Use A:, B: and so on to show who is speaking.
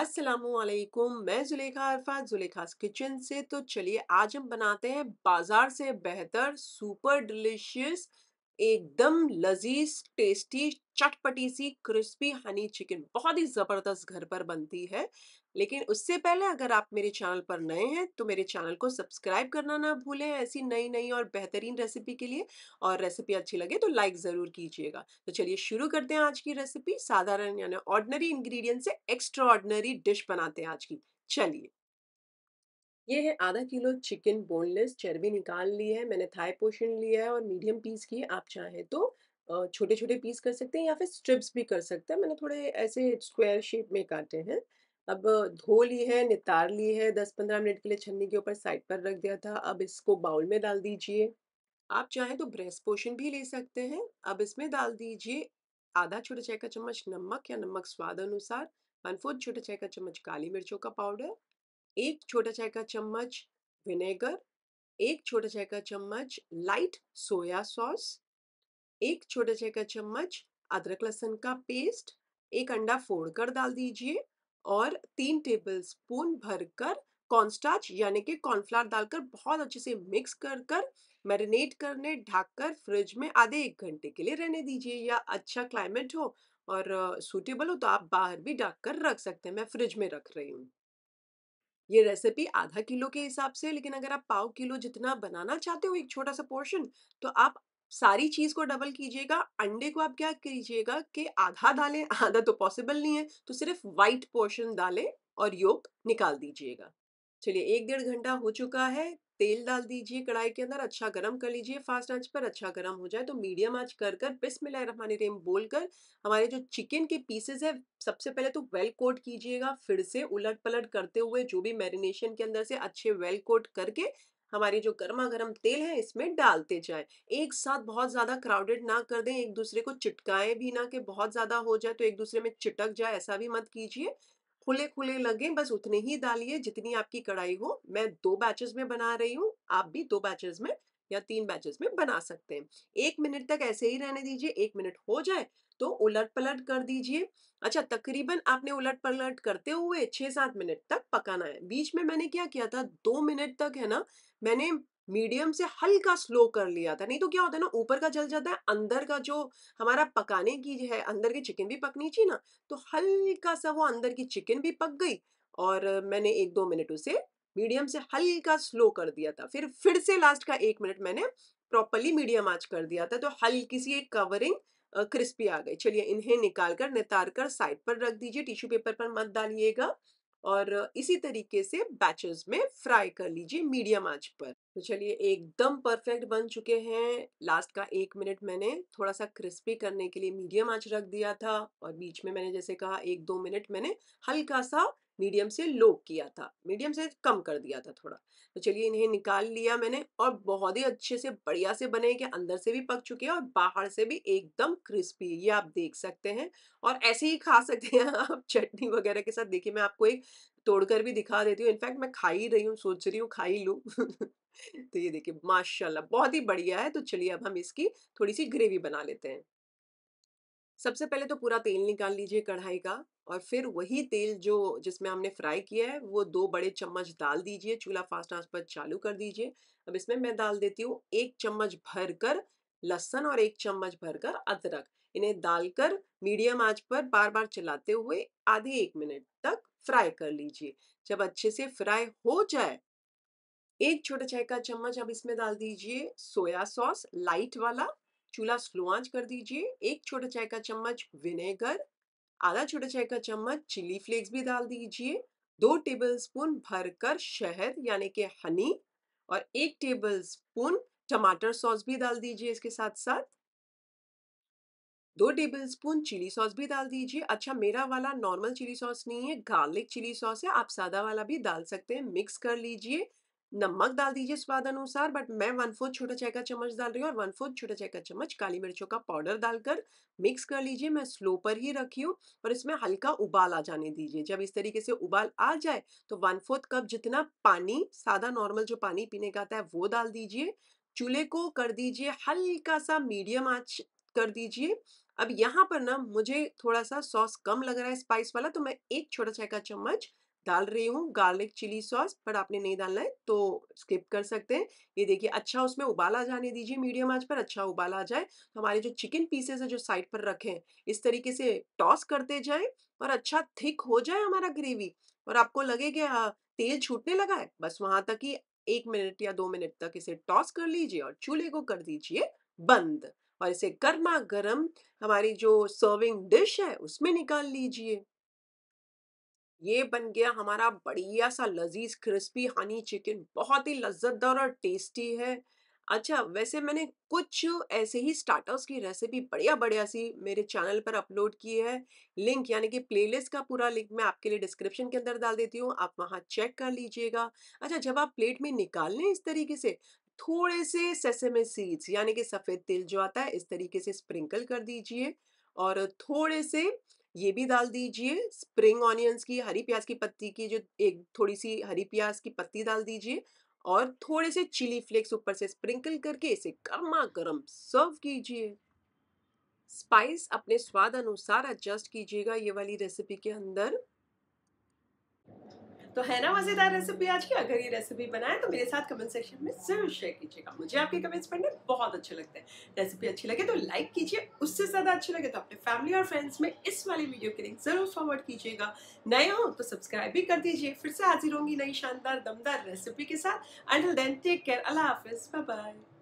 A: असलकुम मैं जुलेखा अरफा जुलेखा किचन से तो चलिए आज हम बनाते हैं बाज़ार से बेहतर सुपर डिलिशियस एकदम लजीज टेस्टी चटपटी सी क्रिस्पी हनी चिकन बहुत ही ज़बरदस्त घर पर बनती है लेकिन उससे पहले अगर आप मेरे चैनल पर नए हैं तो मेरे चैनल को सब्सक्राइब करना ना भूलें ऐसी नई नई और बेहतरीन रेसिपी के लिए और रेसिपी अच्छी लगे तो लाइक ज़रूर कीजिएगा तो चलिए शुरू करते हैं आज की रेसिपी साधारण यानी ऑर्डनरी इंग्रीडियंट से एक्स्ट्रा ऑर्डनरी डिश बनाते हैं आज की चलिए ये है आधा किलो चिकन बोनलेस चर्बी निकाल ली है मैंने थाई पोर्शन लिया है और मीडियम पीस की आप चाहें तो छोटे छोटे पीस कर सकते हैं या फिर स्ट्रिप्स भी कर सकते हैं मैंने थोड़े ऐसे स्क्वायर शेप में काटे हैं अब धो ली है नितार ली है दस पंद्रह मिनट के लिए छन्नी के ऊपर साइड पर रख दिया था अब इसको बाउल में डाल दीजिए आप चाहें तो ब्रेस्ट पोर्शन भी ले सकते हैं अब इसमें डाल दीजिए आधा छोटे चाय का चम्मच नमक या नमक स्वाद अनुसार वन फोर्थ छोटे चाय का चम्मच काली मिर्चों का पाउडर एक छोटा चाय का चम्मच विनेगर एक छोटा चाय का चम्मच लाइट सोया सॉस एक छोटा चाय का चम्मच अदरक लहसुन का पेस्ट एक अंडा फोड़ कर डाल दीजिए और तीन टेबल स्पून भर कर कॉर्नस्टार्च यानी कि कॉर्नफ्लावर डालकर बहुत अच्छे से मिक्स कर कर मैरिनेट करने ढक कर फ्रिज में आधे एक घंटे के लिए रहने दीजिए या अच्छा क्लाइमेट हो और सूटेबल हो तो आप बाहर भी ढक कर रख सकते हैं मैं फ्रिज में रख रही हूँ ये रेसिपी आधा किलो के हिसाब से लेकिन अगर आप पाव किलो जितना बनाना चाहते हो एक छोटा सा पोर्शन तो आप सारी चीज को डबल कीजिएगा अंडे को आप क्या कीजिएगा कि आधा डालें आधा तो पॉसिबल नहीं है तो सिर्फ वाइट पोर्शन डालें और योग निकाल दीजिएगा चलिए एक डेढ़ घंटा हो चुका है तेल डाल दीजिए कढ़ाई के अंदर अच्छा गर्म कर लीजिए फास्ट आंच पर अच्छा गर्म हो जाए तो मीडियम आंच कर कर बिस्मिल्लाहमानी रेम बोल कर हमारे जो चिकन के पीसेस है सबसे पहले तो वेल कोट कीजिएगा फिर से उलट पलट करते हुए जो भी मैरिनेशन के अंदर से अच्छे वेल कोट करके हमारी जो गर्मा गर्म तेल है इसमें डालते जाए एक साथ बहुत ज़्यादा क्राउडेड ना कर दें एक दूसरे को चिटकाए भी ना कि बहुत ज़्यादा हो जाए तो एक दूसरे में चिटक जाए ऐसा भी मत कीजिए खुले खुले लगे बस उतने ही डालिए जितनी आपकी कढ़ाई हो मैं दो बैचेस में बना रही हूँ आप भी दो बैचेस में या तीन बैचेस में बना सकते हैं एक मिनट तक ऐसे ही रहने दीजिए एक मिनट हो जाए तो उलट पलट कर दीजिए अच्छा तकरीबन आपने उलट पलट करते हुए छह सात मिनट तक पकाना है बीच में मैंने क्या किया था दो मिनट तक है ना मैंने मीडियम से हल्का स्लो कर लिया था नहीं तो क्या होता है ना ऊपर का जल जाता है अंदर का जो हमारा पकाने की है अंदर की चिकन भी पकनी चाहिए ना तो हल्का सा वो अंदर की चिकन भी पक गई और मैंने एक दो मिनट उसे मीडियम से हल्का स्लो कर दिया था फिर फिर से लास्ट का एक मिनट मैंने प्रॉपरली मीडियम आंच कर दिया था तो हल्की सी एक कवरिंग क्रिस्पी आ गई चलिए इन्हें निकाल कर नितार कर साइड पर रख दीजिए टिश्यू पेपर पर मत डालिएगा और इसी तरीके से बैचेस में फ्राई कर लीजिए मीडियम आंच पर तो चलिए एकदम परफेक्ट बन चुके हैं लास्ट का एक मिनट मैंने थोड़ा सा क्रिस्पी करने के लिए मीडियम आंच रख दिया था और बीच में मैंने जैसे कहा एक दो मिनट मैंने हल्का सा मीडियम से लो किया था मीडियम से कम कर दिया था थोड़ा तो चलिए इन्हें निकाल लिया मैंने और बहुत ही अच्छे से बढ़िया से बने कि अंदर से भी पक चुके हैं और बाहर से भी एकदम क्रिस्पी ये आप देख सकते हैं और ऐसे ही खा सकते हैं आप चटनी वगैरह के साथ देखिए मैं आपको एक तोड़कर भी दिखा देती हूँ इनफैक्ट मैं खा ही रही हूँ सोच रही हूँ खा ही लूँ तो ये देखिए माशाला बहुत ही बढ़िया है तो चलिए अब हम इसकी थोड़ी सी ग्रेवी बना लेते हैं सबसे पहले तो पूरा तेल निकाल लीजिए कढ़ाई का और फिर वही तेल जो जिसमें हमने फ्राई किया है वो दो बड़े चम्मच डाल दीजिए चूल्हा फास्ट आंच पर चालू कर दीजिए अब इसमें मैं डाल देती हूँ एक चम्मच भर कर लहसन और एक चम्मच भरकर अदरक इन्हें डालकर मीडियम आंच पर बार बार चलाते हुए आधे एक मिनट तक फ्राई कर लीजिए जब अच्छे से फ्राई हो जाए एक छोटा चाय का चम्मच अब इसमें डाल दीजिए सोया सॉस लाइट वाला चूल्हा स्लो आंच कर दीजिए एक छोटा चाय का चम्मच विनेगर आधा छोटा चाय का चम्मच चिली फ्लेक्स भी डाल दीजिए दो टेबलस्पून भरकर शहद यानी कि हनी और एक टेबलस्पून टमाटर सॉस भी डाल दीजिए इसके साथ साथ दो टेबलस्पून चिली सॉस भी डाल दीजिए अच्छा मेरा वाला नॉर्मल चिली सॉस नहीं है गार्लिक चिली सॉस है आप सादा वाला भी डाल सकते हैं मिक्स कर लीजिए नमक डाल दीजिए स्वाद अनुसार बट मैं वन फोर्थ छोटा चाय का चम्मच डाल रही हूँ और वन फोर्थ छोटा चाय का चम्मच काली मिर्चों का पाउडर डालकर मिक्स कर लीजिए मैं स्लो पर ही रखी हूँ और इसमें हल्का उबाल आ जाने दीजिए जब इस तरीके से उबाल आ जाए तो वन फोर्थ कप जितना पानी सादा नॉर्मल जो पानी पीने का आता है वो डाल दीजिए चूल्हे को कर दीजिए हल्का सा मीडियम आँच कर दीजिए अब यहाँ पर ना मुझे थोड़ा सा सॉस कम लग रहा है स्पाइस वाला तो मैं एक छोटा चाय का चम्मच डाल रही हूँ गार्लिक चिली सॉस पर आपने नहीं डालना है तो स्किप कर सकते हैं ये देखिए अच्छा उसमें उबाला जाने दीजिए मीडियम आंच पर अच्छा उबाला आ जाए तो हमारे जो चिकन पीसेस है जो साइड पर हैं इस तरीके से टॉस करते जाए और अच्छा थिक हो जाए हमारा ग्रेवी और आपको लगे कि हाँ, तेल छूटने लगा है बस वहां तक ही एक मिनट या दो मिनट तक इसे टॉस कर लीजिए और चूल्हे को कर दीजिए बंद और इसे गर्मा गर्म हमारी जो सर्विंग डिश है उसमें निकाल लीजिए ये बन गया हमारा बढ़िया सा लजीज क्रिस्पी हनी चिकन बहुत ही लज्जतदार और टेस्टी है अच्छा वैसे मैंने कुछ ऐसे ही स्टार्टर्स की रेसिपी बढ़िया बढ़िया सी मेरे चैनल पर अपलोड की है लिंक यानी कि प्लेलिस्ट का पूरा लिंक मैं आपके लिए डिस्क्रिप्शन के अंदर डाल देती हूँ आप वहाँ चेक कर लीजिएगा अच्छा जब आप प्लेट में निकाल लें इस तरीके से थोड़े से सेसेमे सीड्स यानी कि सफ़ेद तिल जो आता है इस तरीके से स्प्रिंकल कर दीजिए और थोड़े से ये भी डाल दीजिए स्प्रिंग ऑनियंस की हरी प्याज की पत्ती की जो एक थोड़ी सी हरी प्याज की पत्ती डाल दीजिए और थोड़े से चिली फ्लेक्स ऊपर से स्प्रिंकल करके इसे गर्मा गर्म सर्व कीजिए स्पाइस अपने स्वाद अनुसार एडजस्ट कीजिएगा ये वाली रेसिपी के अंदर
B: तो है ना मज़ेदार रेसिपी
A: आज की अगर ये रेसिपी बनाए तो मेरे साथ कमेंट सेक्शन में ज़रूर शेयर कीजिएगा मुझे आपके कमेंट्स पढ़ने बहुत अच्छे लगते हैं रेसिपी अच्छी लगे तो लाइक कीजिए उससे ज़्यादा अच्छी लगे तो अपने फैमिली और फ्रेंड्स में इस वाली वीडियो के लिंक ज़रूर फॉरवर्ड कीजिएगा नए हो तो सब्सक्राइब भी कर दीजिए फिर से हाजिर होंगी नई शानदार दमदार रेसिपी के साथ अंडल देन टेक केयर अल्लाह हाफिज़ बाय